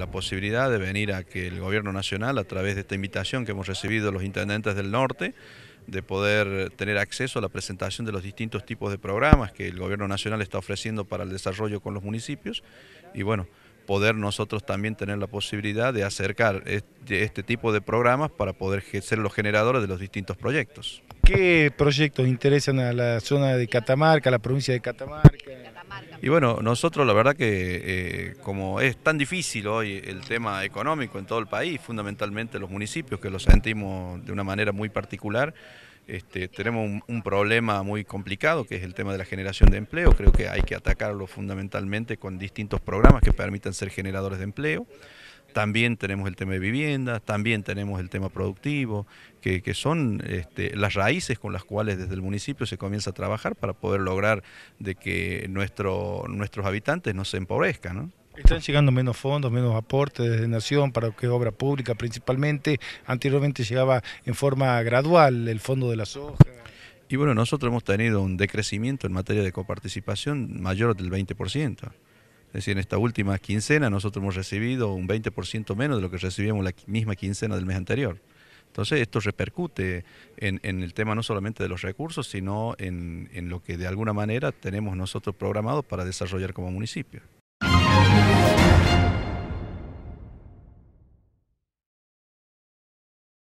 la posibilidad de venir a que el gobierno nacional, a través de esta invitación que hemos recibido los intendentes del norte, de poder tener acceso a la presentación de los distintos tipos de programas que el gobierno nacional está ofreciendo para el desarrollo con los municipios y bueno, poder nosotros también tener la posibilidad de acercar este, este tipo de programas para poder ser los generadores de los distintos proyectos. ¿Qué proyectos interesan a la zona de Catamarca, a la provincia de Catamarca? Y bueno, nosotros la verdad que eh, como es tan difícil hoy el tema económico en todo el país, fundamentalmente los municipios que lo sentimos de una manera muy particular, este, tenemos un, problema muy complicado que es el tema de la generación de empleo. Creo que hay que atacarlo fundamentalmente con distintos programas que permitan ser generadores de empleo también tenemos el tema de vivienda, también tenemos el tema productivo, que, son este, las raíces con las cuales desde el municipio se comienza a trabajar para poder lograr de que nuestros habitantes no se empobrezcan. Están llegando menos fondos, menos aportes desde Nación para que obra pública principalmente. Anteriormente llegaba en forma gradual el fondo de la soja. Y bueno, nosotros hemos tenido un decrecimiento en materia de coparticipación mayor del 20%. Es decir, en esta última quincena nosotros hemos recibido un 20% menos de lo que recibíamos la misma quincena del mes anterior. Entonces esto repercute en, el tema no solamente de los recursos, sino en, en lo que de alguna manera tenemos nosotros programado para desarrollar como municipio.